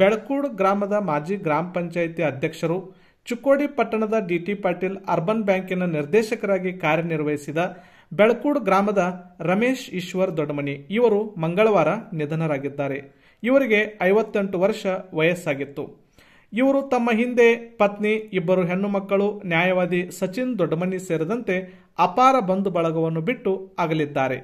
ಬೆಳಕೂಡು ಗ್ರಾಮದ ಮಾಜಿ ಗ್ರಾಮ ಪಂಚಾಯಿತಿ ಅಧ್ಯಕ್ಷರು ಚುಕ್ಕೋಡಿ ಪಟ್ಟಣದ ಡಿಟಿ ಪಾಟೀಲ್ ಅರ್ಬನ್ ಬ್ಯಾಂಕಿನ ನಿರ್ದೇಶಕರಾಗಿ ಕಾರ್ಯನಿರ್ವಹಿಸಿದ ಬೆಳಕೂಡು ಗ್ರಾಮದ ರಮೇಶ್ ಈಶ್ವರ್ ದೊಡ್ಡಮನಿ ಇವರು ಮಂಗಳವಾರ ನಿಧನರಾಗಿದ್ದಾರೆ ಇವರಿಗೆ ಐವತ್ತೆಂಟು ವರ್ಷ ವಯಸ್ಸಾಗಿತ್ತು ಇವರು ತಮ್ಮ ಹಿಂದೆ ಪತ್ನಿ ಇಬ್ಬರು ಹೆಣ್ಣು ಮಕ್ಕಳು ನ್ಯಾಯವಾದಿ ಸಚಿನ್ ದೊಡ್ಡಮನಿ ಸೇರಿದಂತೆ ಅಪಾರ ಬಂಧು ಬಳಗವನ್ನು ಬಿಟ್ಟು ಅಗಲಿದ್ದಾರೆ